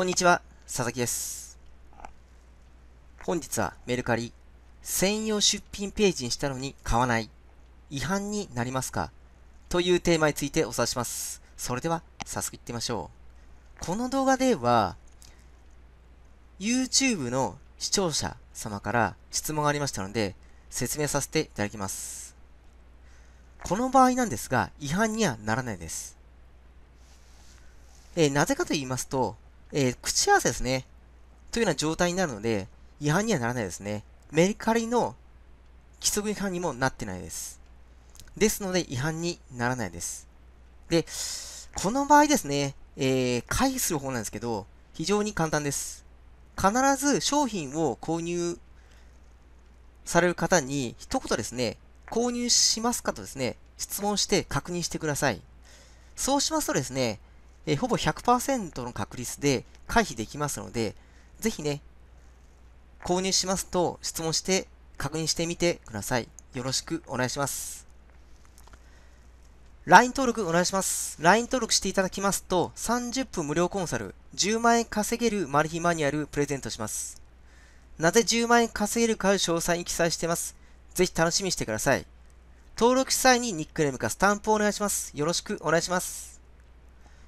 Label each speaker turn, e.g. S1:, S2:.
S1: こんにちは、佐々木です。本日はメルカリ、専用出品ページにしたのに買わない、違反になりますかというテーマについてお伝えします。それでは、早速いってみましょう。この動画では、YouTube の視聴者様から質問がありましたので、説明させていただきます。この場合なんですが、違反にはならないです。えー、なぜかと言いますと、えー、口合わせですね。というような状態になるので、違反にはならないですね。メリカリの規則違反にもなってないです。ですので、違反にならないです。で、この場合ですね、えー、回避する方なんですけど、非常に簡単です。必ず商品を購入される方に、一言ですね、購入しますかとですね、質問して確認してください。そうしますとですね、えー、ほぼ100%の確率で回避できますので、ぜひね、購入しますと質問して確認してみてください。よろしくお願いします。LINE 登録お願いします。LINE 登録していただきますと、30分無料コンサル、10万円稼げるマル秘マニュアルプレゼントします。なぜ10万円稼げるかを詳細に記載しています。ぜひ楽しみにしてください。登録した際にニックネームかスタンプをお願いします。よろしくお願いします。